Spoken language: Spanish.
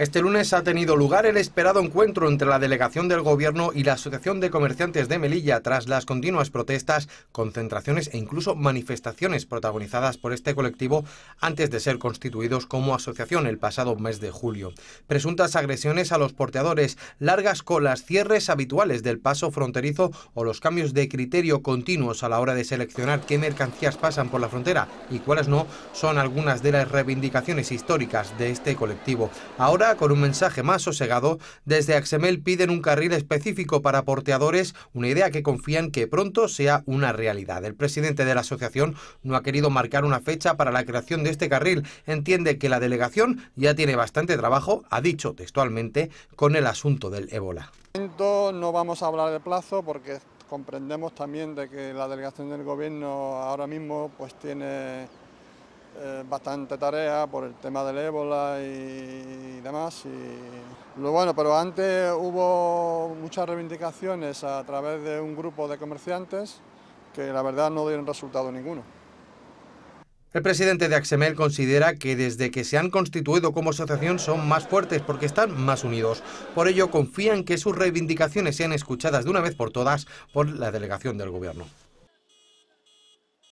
Este lunes ha tenido lugar el esperado encuentro entre la delegación del Gobierno y la Asociación de Comerciantes de Melilla tras las continuas protestas, concentraciones e incluso manifestaciones protagonizadas por este colectivo antes de ser constituidos como asociación el pasado mes de julio. Presuntas agresiones a los porteadores, largas colas, cierres habituales del paso fronterizo o los cambios de criterio continuos a la hora de seleccionar qué mercancías pasan por la frontera y cuáles no son algunas de las reivindicaciones históricas de este colectivo. Ahora con un mensaje más sosegado, desde Axemel piden un carril específico para porteadores, una idea que confían que pronto sea una realidad. El presidente de la asociación no ha querido marcar una fecha para la creación de este carril. Entiende que la delegación ya tiene bastante trabajo, ha dicho textualmente, con el asunto del ébola. No vamos a hablar de plazo porque comprendemos también de que la delegación del gobierno ahora mismo pues tiene eh, bastante tarea por el tema del ébola y, demás. Y lo bueno, pero antes hubo muchas reivindicaciones a través de un grupo de comerciantes que la verdad no dieron resultado ninguno. El presidente de Axemel considera que desde que se han constituido como asociación son más fuertes porque están más unidos. Por ello confían que sus reivindicaciones sean escuchadas de una vez por todas por la delegación del gobierno.